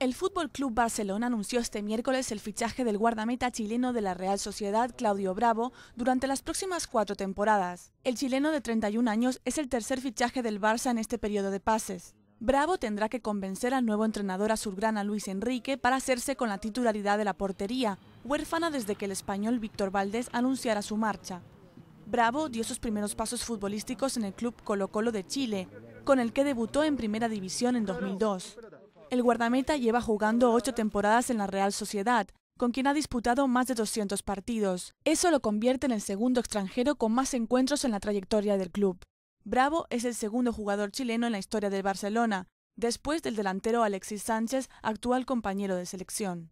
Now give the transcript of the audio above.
El Fútbol Club Barcelona anunció este miércoles el fichaje del guardameta chileno de la Real Sociedad, Claudio Bravo, durante las próximas cuatro temporadas. El chileno de 31 años es el tercer fichaje del Barça en este periodo de pases. Bravo tendrá que convencer al nuevo entrenador azulgrana Luis Enrique para hacerse con la titularidad de la portería, huérfana desde que el español Víctor Valdés anunciara su marcha. Bravo dio sus primeros pasos futbolísticos en el club Colo Colo de Chile, con el que debutó en Primera División en 2002. El guardameta lleva jugando ocho temporadas en la Real Sociedad, con quien ha disputado más de 200 partidos. Eso lo convierte en el segundo extranjero con más encuentros en la trayectoria del club. Bravo es el segundo jugador chileno en la historia del Barcelona, después del delantero Alexis Sánchez, actual compañero de selección.